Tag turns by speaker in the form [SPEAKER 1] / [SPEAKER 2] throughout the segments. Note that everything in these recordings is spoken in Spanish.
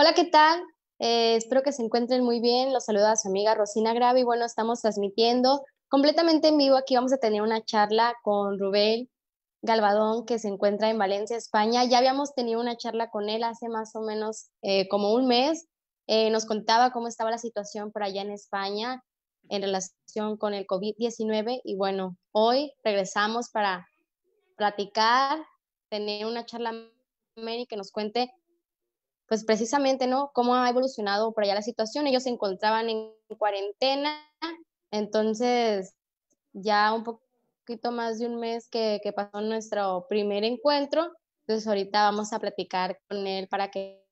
[SPEAKER 1] Hola, ¿qué tal? Eh, espero que se encuentren muy bien. Los saluda a su amiga Rosina Gravi. bueno, estamos transmitiendo completamente en vivo. Aquí vamos a tener una charla con Rubén Galvadón, que se encuentra en Valencia, España. Ya habíamos tenido una charla con él hace más o menos eh, como un mes. Eh, nos contaba cómo estaba la situación por allá en España en relación con el COVID-19 y bueno, hoy regresamos para platicar, tener una charla y que nos cuente pues precisamente, ¿no? Cómo ha evolucionado por allá la situación. Ellos se encontraban en cuarentena, entonces ya un poquito más de un mes que, pasó nuestro primer encuentro, entonces pues, ahorita vamos a platicar con él para que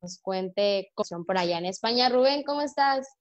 [SPEAKER 1] nos cuente cómo por allá en España. Rubén, ¿cómo estás?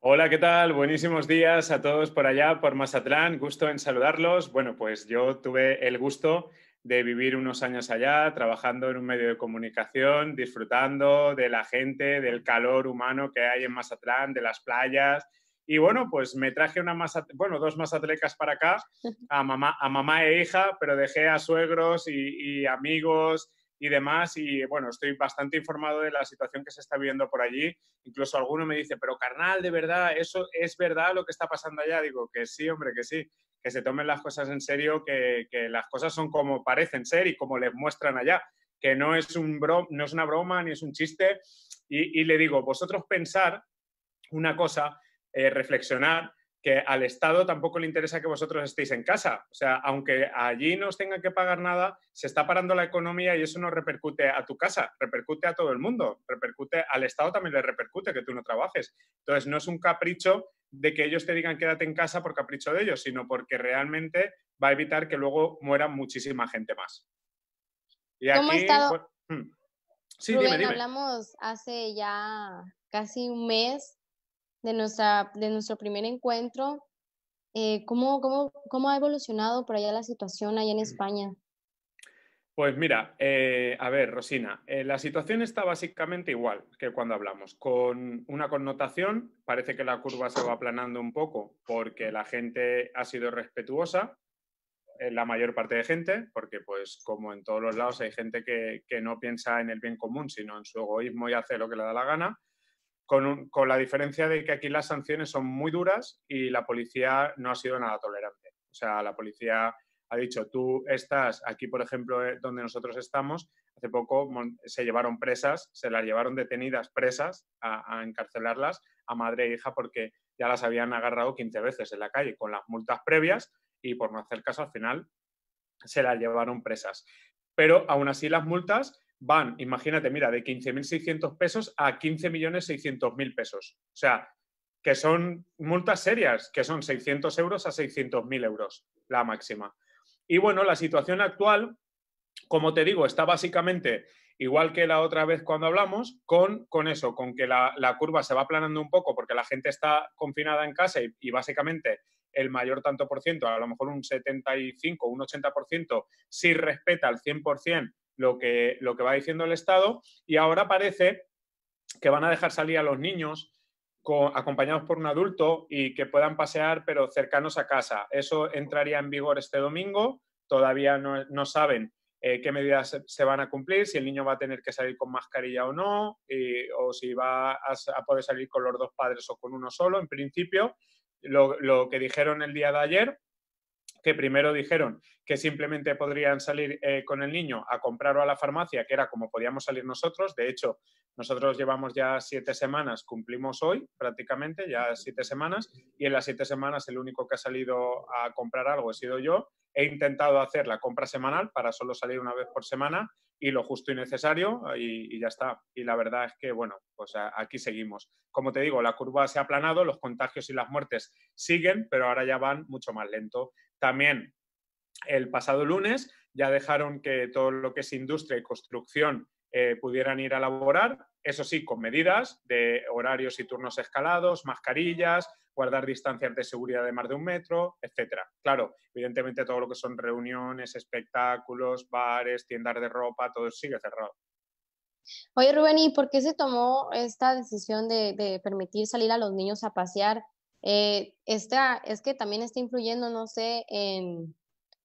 [SPEAKER 2] Hola, ¿qué tal? Buenísimos días a todos por allá, por Mazatlán. Gusto en saludarlos. Bueno, pues yo tuve el gusto de vivir unos años allá, trabajando en un medio de comunicación, disfrutando de la gente, del calor humano que hay en Mazatlán, de las playas. Y bueno, pues me traje una masa, bueno, dos mazatlecas para acá, a mamá, a mamá e hija, pero dejé a suegros y, y amigos y demás. Y bueno, estoy bastante informado de la situación que se está viviendo por allí. Incluso alguno me dice, pero carnal, de verdad, eso es verdad lo que está pasando allá. Digo, que sí, hombre, que sí que se tomen las cosas en serio, que, las cosas son como parecen ser y como les muestran allá, que no es, un no es una broma ni es un chiste. Y, le digo, vosotros pensar una cosa, eh, reflexionar, que al Estado tampoco le interesa que vosotros estéis en casa. O sea, aunque allí no os tengan que pagar nada, se está parando la economía y eso no repercute a tu casa, repercute a todo el mundo, repercute al Estado también le repercute que tú no trabajes. Entonces, no es un capricho de que ellos te digan quédate en casa por capricho de ellos, sino porque realmente va a evitar que luego muera muchísima gente más. Y ¿Cómo aquí, ha estado? Hmm. sí, Rubén,
[SPEAKER 1] hablamos hace ya casi un mes de, nuestra, de nuestro primer encuentro. Eh, ¿cómo, cómo, cómo, ha evolucionado por allá la situación allá en mm. España?
[SPEAKER 2] Pues mira, eh, a ver, Rosina, eh, la situación está básicamente igual que cuando hablamos, con una connotación, parece que la curva se va aplanando un poco porque la gente ha sido respetuosa, eh, la mayor parte de gente, porque pues como en todos los lados hay gente que, no piensa en el bien común, sino en su egoísmo y hace lo que le da la gana, con, con la diferencia de que aquí las sanciones son muy duras y la policía no ha sido nada tolerante. O sea, la policía ha dicho, tú estás aquí, por ejemplo, eh, donde nosotros estamos, hace poco se llevaron presas, se las llevaron detenidas presas a, encarcelarlas a madre e hija porque ya las habían agarrado 15 veces en la calle con las multas previas y por no hacer caso al final se las llevaron presas. Pero aún así las multas van, imagínate, mira, de 15.600 pesos a 15.600.000 pesos. O sea, que son multas serias, que son 600 euros a 600.000 euros, la máxima. Y bueno, la situación actual, como te digo, está básicamente igual que la otra vez cuando hablamos, con, con eso, con que la, curva se va aplanando un poco porque la gente está confinada en casa y, básicamente el mayor tanto por ciento, a lo mejor un 75, un 80%, sí respeta al 100% lo que, lo que va diciendo el Estado y ahora parece que van a dejar salir a los niños, acompañados por un adulto y que puedan pasear pero cercanos a casa. Eso entraría en vigor este domingo. Todavía no, saben eh, qué medidas se, van a cumplir, si el niño va a tener que salir con mascarilla o no, o si va a, poder salir con los dos padres o con uno solo. En principio, lo, lo que dijeron el día de ayer que primero dijeron que simplemente podrían salir eh, con el niño a comprar o a la farmacia, que era como podíamos salir nosotros. De hecho, nosotros llevamos ya siete semanas, cumplimos hoy prácticamente, ya siete semanas, y en las siete semanas el único que ha salido a comprar algo he sido yo. He intentado hacer la compra semanal para solo salir una vez por semana y lo justo y necesario y, ya está. Y la verdad es que, bueno, pues aquí seguimos. Como te digo, la curva se ha aplanado, los contagios y las muertes siguen, pero ahora ya van mucho más lento. También el pasado lunes ya dejaron que todo lo que es industria y construcción eh, pudieran ir a laborar, eso sí, con medidas de horarios y turnos escalados, mascarillas, guardar distancias de seguridad de más de un metro, etcétera. Claro, evidentemente todo lo que son reuniones, espectáculos, bares, tiendas de ropa, todo sigue cerrado.
[SPEAKER 1] Oye, Rubén, ¿y por qué se tomó esta decisión de, permitir salir a los niños a pasear? Eh, esta, es que también está influyendo, no sé, en,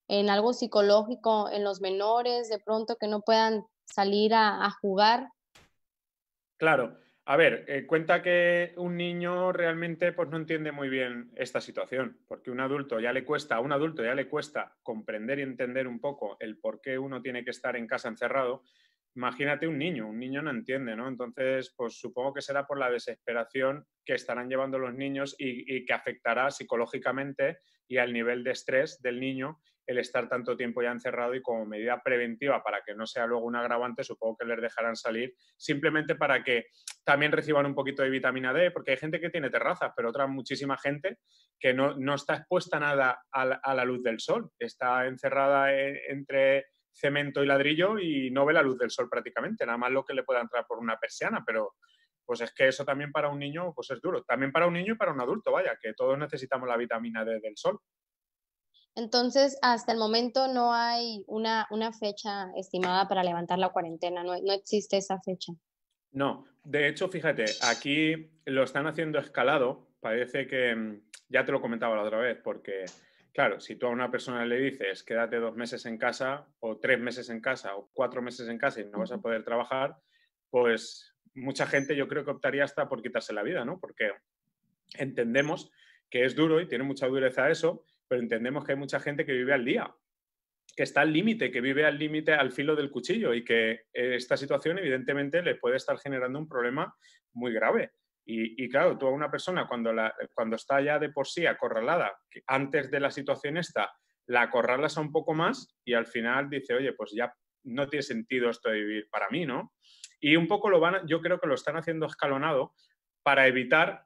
[SPEAKER 1] en, algo psicológico en los menores, de pronto que no puedan salir a, jugar.
[SPEAKER 2] Claro, a ver, eh, cuenta que un niño realmente pues, no entiende muy bien esta situación, porque un adulto ya le cuesta, a un adulto ya le cuesta comprender y entender un poco el por qué uno tiene que estar en casa encerrado. Imagínate un niño, un niño no entiende, ¿no? Entonces, pues supongo que será por la desesperación que estarán llevando los niños y que afectará psicológicamente y al nivel de estrés del niño el estar tanto tiempo ya encerrado y como medida preventiva para que no sea luego un agravante, supongo que les dejarán salir, simplemente para que también reciban un poquito de vitamina D, porque hay gente que tiene terrazas, pero otra muchísima gente que no, está expuesta nada a la, luz del sol, está encerrada eh, entre cemento y ladrillo y no ve la luz del sol prácticamente, nada más lo que le pueda entrar por una persiana, pero pues es que eso también para un niño pues es duro, también para un niño y para un adulto, vaya, que todos necesitamos la vitamina D del sol.
[SPEAKER 1] Entonces, hasta el momento no hay una, fecha estimada para levantar la cuarentena, no, no existe esa fecha.
[SPEAKER 2] No, de hecho, fíjate, aquí lo están haciendo escalado, parece que, mm, ya te lo comentaba la otra vez, porque, claro, si tú a una persona le dices quédate dos meses en casa o tres meses en casa o cuatro meses en casa y no vas a poder trabajar, pues mucha gente yo creo que optaría hasta por quitarse la vida, ¿no? Porque entendemos que es duro y tiene mucha dureza eso, pero entendemos que hay mucha gente que vive al día, que está al límite, que vive al límite, al filo del cuchillo y que eh, esta situación evidentemente le puede estar generando un problema muy grave. Y, claro, tú a una persona cuando, cuando está ya de por sí acorralada, antes de la situación esta, la acorralas un poco más y al final dice, oye, pues ya no tiene sentido esto de vivir para mí, ¿no? Y un poco lo van, yo creo que lo están haciendo escalonado para evitar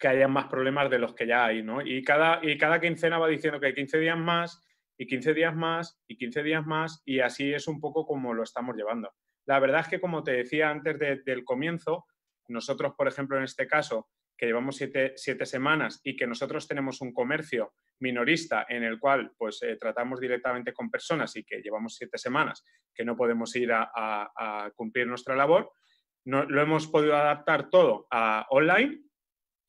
[SPEAKER 2] que haya más problemas de los que ya hay, ¿no? Y cada, y cada quincena va diciendo que hay 15 días más, y 15 días más, y 15 días más, y así es un poco como lo estamos llevando. La verdad es que, como te decía antes del comienzo, nosotros, por ejemplo, en este caso, que llevamos siete, semanas y que nosotros tenemos un comercio minorista en el cual pues eh, tratamos directamente con personas y que llevamos siete semanas que no podemos ir a, a cumplir nuestra labor, no, lo hemos podido adaptar todo a online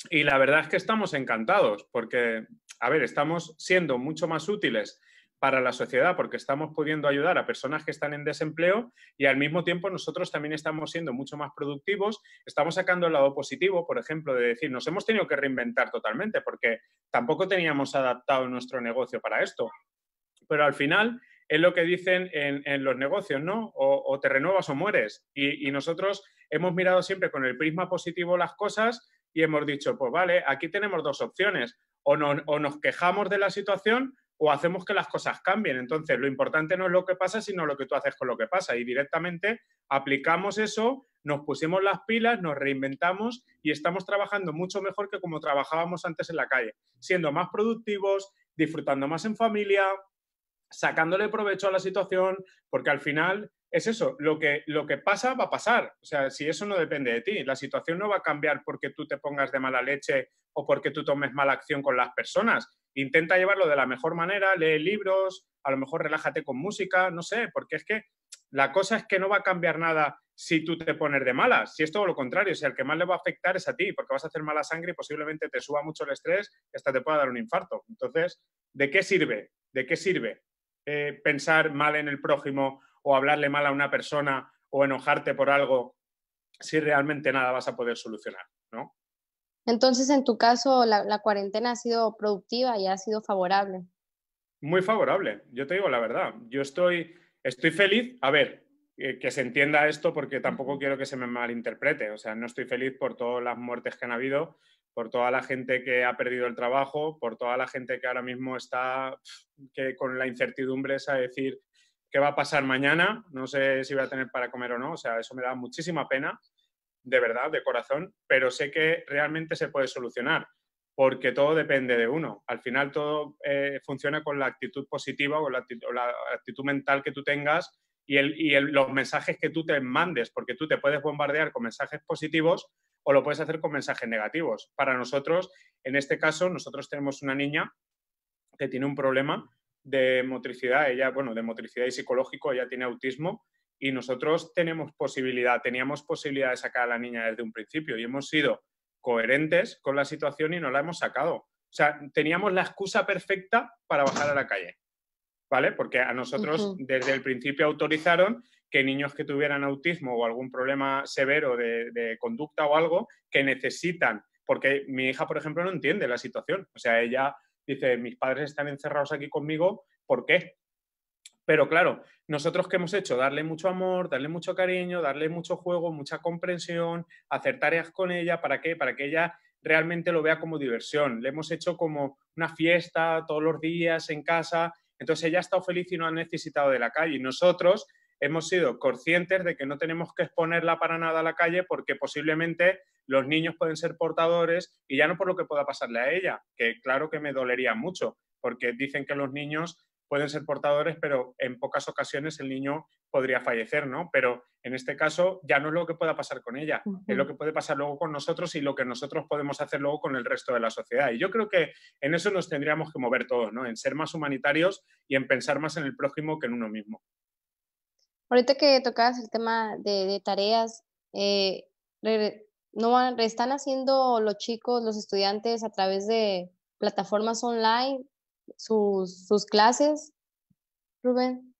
[SPEAKER 2] y la verdad es que estamos encantados porque, a ver, estamos siendo mucho más útiles para la sociedad porque estamos pudiendo ayudar a personas que están en desempleo y al mismo tiempo nosotros también estamos siendo mucho más productivos, estamos sacando el lado positivo, por ejemplo, de decir, nos hemos tenido que reinventar totalmente porque tampoco teníamos adaptado nuestro negocio para esto. Pero al final es lo que dicen en, los negocios, ¿no? O, te renuevas o mueres. y nosotros hemos mirado siempre con el prisma positivo las cosas y hemos dicho, pues vale, aquí tenemos dos opciones, o, nos quejamos de la situación o hacemos que las cosas cambien. Entonces, lo importante no es lo que pasa, sino lo que tú haces con lo que pasa. Y directamente aplicamos eso, nos pusimos las pilas, nos reinventamos y estamos trabajando mucho mejor que como trabajábamos antes en la calle, siendo más productivos, disfrutando más en familia, sacándole provecho a la situación, porque al final es eso, lo que, lo que pasa va a pasar. O sea, si eso no depende de ti, la situación no va a cambiar porque tú te pongas de mala leche o porque tú tomes mala acción con las personas. Intenta llevarlo de la mejor manera, lee libros, a lo mejor relájate con música, no sé, porque es que la cosa es que no va a cambiar nada si tú te pones de mala, si es todo lo contrario, si el que más le va a afectar es a ti, porque vas a hacer mala sangre y posiblemente te suba mucho el estrés y hasta te pueda dar un infarto. Entonces, ¿de qué sirve? ¿De qué sirve eh, pensar mal en el prójimo o hablarle mal a una persona o enojarte por algo si realmente nada vas a poder solucionar, ¿no?
[SPEAKER 1] Entonces, en tu caso, la, cuarentena ha sido productiva y ha sido favorable.
[SPEAKER 2] Muy favorable, yo te digo la verdad. Yo estoy, estoy feliz, a ver, eh, que se entienda esto porque tampoco quiero que se me malinterprete. O sea, no estoy feliz por todas las muertes que han habido, por toda la gente que ha perdido el trabajo, por toda la gente que ahora mismo está que con la incertidumbre es a decir qué va a pasar mañana, no sé si voy a tener para comer o no, o sea, eso me da muchísima pena, de verdad, de corazón, pero sé que realmente se puede solucionar, porque todo depende de uno. Al final todo eh, funciona con la actitud positiva o la actitud, mental que tú tengas y, el, los mensajes que tú te mandes, porque tú te puedes bombardear con mensajes positivos o lo puedes hacer con mensajes negativos. Para nosotros, en este caso, nosotros tenemos una niña que tiene un problema de motricidad, ella, bueno, de motricidad y psicológico, ella tiene autismo y nosotros tenemos posibilidad, teníamos posibilidad de sacar a la niña desde un principio y hemos sido coherentes con la situación y no la hemos sacado. O sea, teníamos la excusa perfecta para bajar a la calle, ¿vale? Porque a nosotros desde el principio autorizaron que niños que tuvieran autismo o algún problema severo de, de conducta o algo que necesitan, porque mi hija, por ejemplo, no entiende la situación. O sea, ella dice, mis padres están encerrados aquí conmigo, ¿por qué? Pero claro, nosotros que hemos hecho, darle mucho amor, darle mucho cariño, darle mucho juego, mucha comprensión, hacer tareas con ella, ¿para qué? Para que ella realmente lo vea como diversión. Le hemos hecho como una fiesta todos los días en casa, entonces ella ha estado feliz y no ha necesitado de la calle. Y nosotros hemos sido conscientes de que no tenemos que exponerla para nada a la calle porque posiblemente los niños pueden ser portadores y ya no por lo que pueda pasarle a ella, que claro que me dolería mucho, porque dicen que los niños pueden ser portadores, pero en pocas ocasiones el niño podría fallecer, ¿no? Pero en este caso ya no es lo que pueda pasar con ella, es lo que puede pasar luego con nosotros y lo que nosotros podemos hacer luego con el resto de la sociedad. Y yo creo que en eso nos tendríamos que mover todos, ¿no? En ser más humanitarios y en pensar más en el prójimo que en uno mismo.
[SPEAKER 1] Ahorita que tocabas el tema de, tareas, eh, no están haciendo los chicos, los estudiantes a través de plataformas online sus, sus clases, Rubén.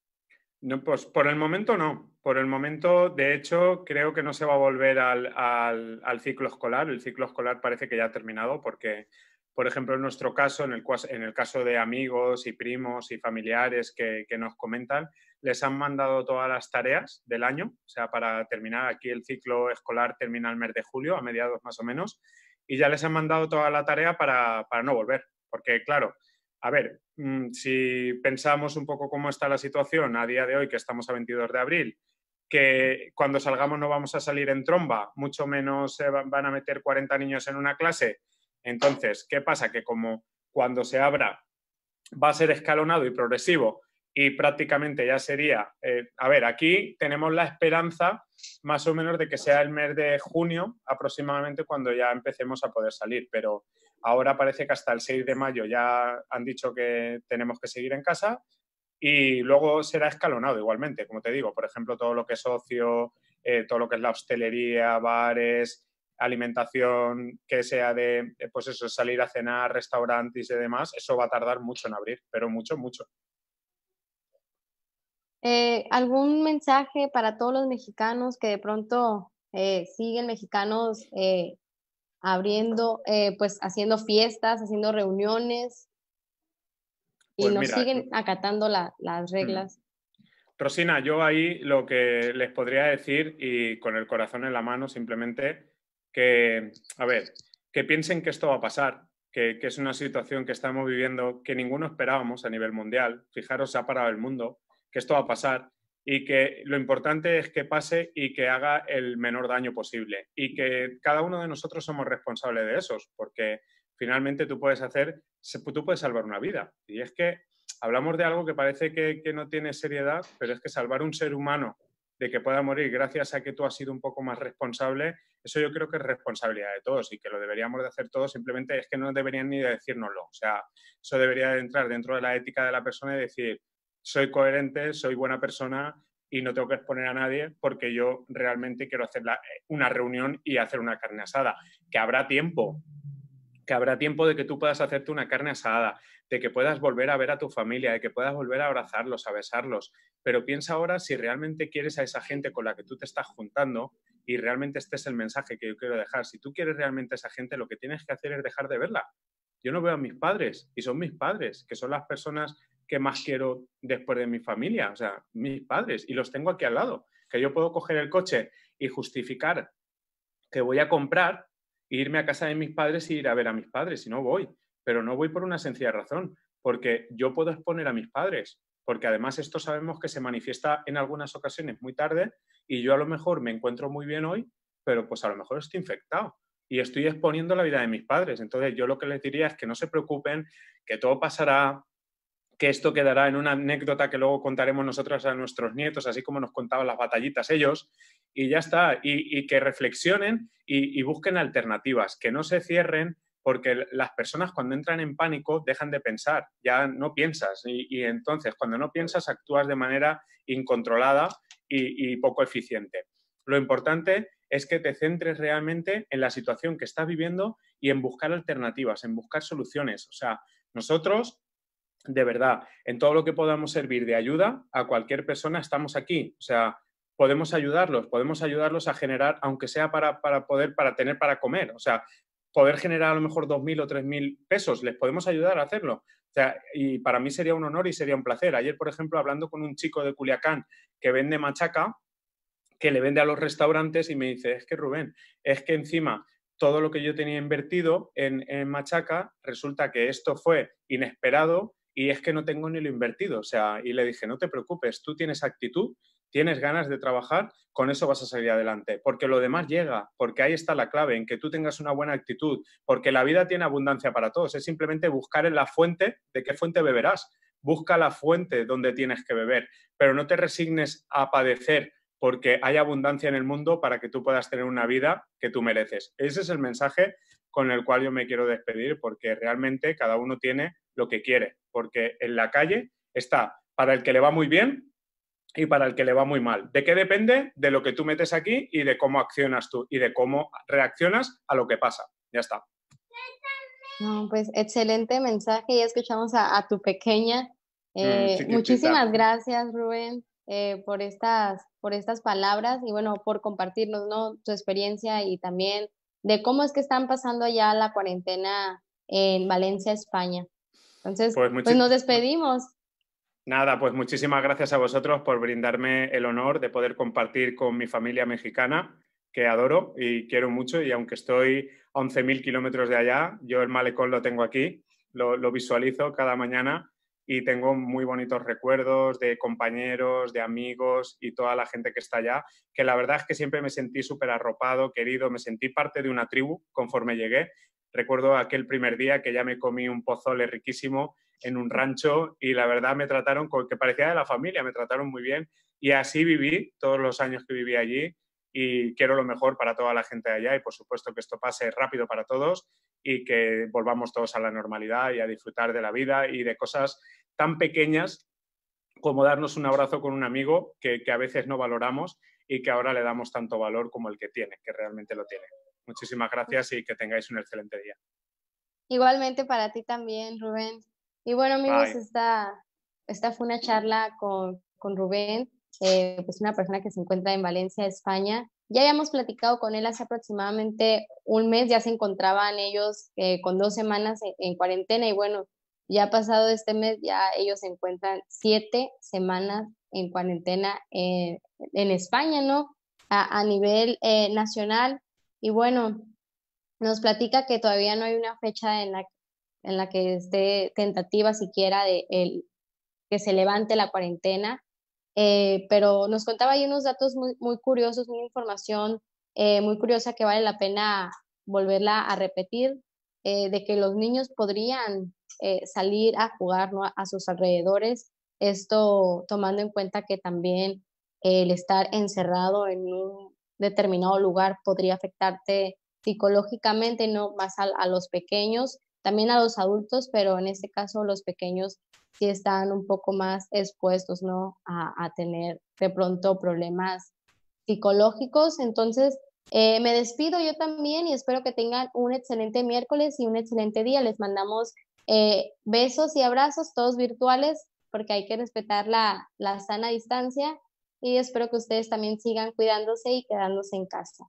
[SPEAKER 2] No, pues por el momento no. Por el momento, de hecho, creo que no se va a volver al, al, al ciclo escolar. El ciclo escolar parece que ya ha terminado porque, por ejemplo, en nuestro caso, en el, en el caso de amigos y primos y familiares que nos comentan, les han mandado todas las tareas del año, o sea, para terminar aquí el ciclo escolar termina el mes de julio, a mediados más o menos, y ya les han mandado toda la tarea para, no volver, porque claro, a ver, mm, si pensamos un poco cómo está la situación a día de hoy, que estamos a 22 de abril, que cuando salgamos no vamos a salir en tromba, mucho menos se van a meter 40 niños en una clase. Entonces, ¿qué pasa? Que como cuando se abra va a ser escalonado y progresivo, y prácticamente ya sería, eh, a ver, aquí tenemos la esperanza más o menos de que sea el mes de junio aproximadamente cuando ya empecemos a poder salir, pero ahora parece que hasta el 6 de mayo ya han dicho que tenemos que seguir en casa y luego será escalonado igualmente, como te digo, por ejemplo, todo lo que es socio, eh, todo lo que es la hostelería, bares, alimentación que sea de, eh, pues eso, salir a cenar, restaurantes y demás, eso va a tardar mucho en abrir, pero mucho, mucho.
[SPEAKER 1] Eh, ¿Algún mensaje para todos los mexicanos que de pronto eh, siguen mexicanos eh, abriendo, pues haciendo fiestas, haciendo reuniones y pues nos no siguen acatando las reglas?
[SPEAKER 2] Rosina, yo ahí lo que les podría decir y con el corazón en la mano simplemente que, a ver, que piensen que esto va a pasar, que, que es una situación que estamos viviendo que ninguno esperábamos a nivel mundial. Fijaros, se ha parado el mundo que esto va a pasar y que lo importante es que pase y que haga el menor daño posible y que cada uno de nosotros somos responsables de esos, porque finalmente tú puedes hacer, tú puedes salvar una vida. Y es que hablamos de algo que parece que, que no tiene seriedad, pero es que salvar un ser humano de que pueda morir gracias a que tú has sido un poco más responsable, eso yo creo que es responsabilidad de todos y que lo deberíamos de hacer todos, simplemente es que no deberían ni de decírnoslo, o sea, eso debería de entrar dentro de la ética de la persona y decir, soy coherente, soy buena persona y no tengo que exponer a nadie porque yo realmente quiero hacer eh, una reunión y hacer una carne asada, que habrá tiempo, que habrá tiempo de que tú puedas hacerte una carne asada, de que puedas volver a ver a tu familia, de que puedas volver a abrazarlos, a besarlos, pero piensa ahora si realmente quieres a esa gente con la que tú te estás juntando y realmente este es el mensaje que yo quiero dejar. Si tú quieres realmente a esa gente, lo que tienes que hacer es dejar de verla. Yo no veo a mis padres y son mis padres, que son las personas que más quiero después de mi familia, o sea, mis padres, y los tengo aquí al lado, que yo puedo coger el coche y justificar que voy a comprar, e irme a casa de mis padres y ir a ver a mis padres, y no voy, pero no voy por una sencilla razón, porque yo puedo exponer a mis padres, porque además esto sabemos que se manifiesta en algunas ocasiones muy tarde y yo a lo mejor me encuentro muy bien hoy, pero pues a lo mejor estoy infectado y estoy exponiendo la vida de mis padres. Entonces yo lo que les diría es que no se preocupen, que todo pasará, que esto quedará en una anécdota que luego contaremos nosotros a nuestros nietos, así como nos contaban las batallitas ellos, y ya está, y, que reflexionen y, busquen alternativas, que no se cierren, porque las personas cuando entran en pánico dejan de pensar, ya no piensas, y, y entonces cuando no piensas actúas de manera incontrolada y poco eficiente. Lo importante es que te centres realmente en la situación que estás viviendo y en buscar alternativas, en buscar soluciones. O sea, nosotros de verdad, en todo lo que podamos servir de ayuda a cualquier persona, estamos aquí. O sea, podemos ayudarlos, podemos ayudarlos a generar, aunque sea para, poder, para tener para comer. O sea, poder generar a lo mejor dos mil o tres mil pesos, les podemos ayudar a hacerlo. y para mí sería un honor y sería un placer. Ayer, por ejemplo, hablando con un chico de Culiacán que vende machaca, que le vende a los restaurantes y me dice, es que Rubén, es que encima todo lo que yo tenía invertido en, en machaca, resulta que esto fue inesperado, y es que no tengo ni lo invertido. O sea, y le dije, no te preocupes, tú tienes actitud, tienes ganas de trabajar, con eso vas a salir adelante, porque lo demás llega, porque ahí está la clave, en que tú tengas una buena actitud, porque la vida tiene abundancia para todos, es simplemente buscar en la fuente de qué fuente beberás, busca la fuente donde tienes que beber, pero no te resignes a padecer porque hay abundancia en el mundo para que tú puedas tener una vida que tú mereces. Ese es el mensaje con el cual yo me quiero despedir, porque realmente cada uno tiene lo que quiere porque en la calle está para el que le va muy bien y para el que le va muy mal. ¿De qué depende? De lo que tú metes aquí y de cómo accionas tú y de cómo reaccionas a lo que pasa. Ya está.
[SPEAKER 1] pues excelente mensaje. Ya escuchamos a, tu pequeña.
[SPEAKER 2] Mm, eh, muchísimas
[SPEAKER 1] gracias, Rubén, eh, por, estas, por estas palabras y bueno, por compartirnos ¿no? tu experiencia y también de cómo es que están pasando ya la cuarentena en Valencia, España.
[SPEAKER 2] Entonces, pues, pues nos
[SPEAKER 1] despedimos.
[SPEAKER 2] Nada, pues muchísimas gracias a vosotros por brindarme el honor de poder compartir con mi familia mexicana, que adoro y quiero mucho, y aunque estoy a 11.000 kilómetros de allá, yo el malecón lo tengo aquí, lo, lo visualizo cada mañana y tengo muy bonitos recuerdos de compañeros, de amigos y toda la gente que está allá, que la verdad es que siempre me sentí súper arropado, querido, me sentí parte de una tribu conforme llegué Recuerdo aquel primer día que ya me comí un pozole riquísimo en un rancho y la verdad me trataron como que parecía de la familia, me trataron muy bien y así viví todos los años que viví allí y quiero lo mejor para toda la gente de allá y por supuesto que esto pase rápido para todos y que volvamos todos a la normalidad y a disfrutar de la vida y de cosas tan pequeñas como darnos un abrazo con un amigo que a veces no valoramos y que ahora le damos tanto valor como el que tiene, que realmente lo tiene. Muchísimas gracias y que tengáis un excelente día.
[SPEAKER 1] Igualmente para ti también, Rubén. Y bueno, amigos, esta, fue una charla con, Rubén, eh, pues una persona que se encuentra en Valencia, España. Ya habíamos platicado con él hace aproximadamente un mes, ya se encontraban ellos eh, con dos semanas en, cuarentena y bueno, ya pasado este mes, ya ellos se encuentran siete semanas en cuarentena eh, en, España, ¿no? A, nivel eh, nacional, y bueno, nos platica que todavía no hay una fecha en la, en la que esté tentativa siquiera de el, que se levante la cuarentena, eh, pero nos contaba ahí unos datos muy, curiosos, una información eh, muy curiosa que vale la pena volverla a repetir, eh, de que los niños podrían salir a jugar a sus alrededores, esto tomando en cuenta que también el estar encerrado en un determinado lugar podría afectarte psicológicamente, no más a, los pequeños, también a los adultos, pero en este caso los pequeños sí están un poco más expuestos, ¿no? A, tener de pronto problemas psicológicos. Entonces, eh, me despido yo también y espero que tengan un excelente miércoles y un excelente día. Les mandamos eh, besos y abrazos, todos virtuales, porque hay que respetar la, la sana distancia y espero que ustedes también sigan cuidándose y quedándose en casa.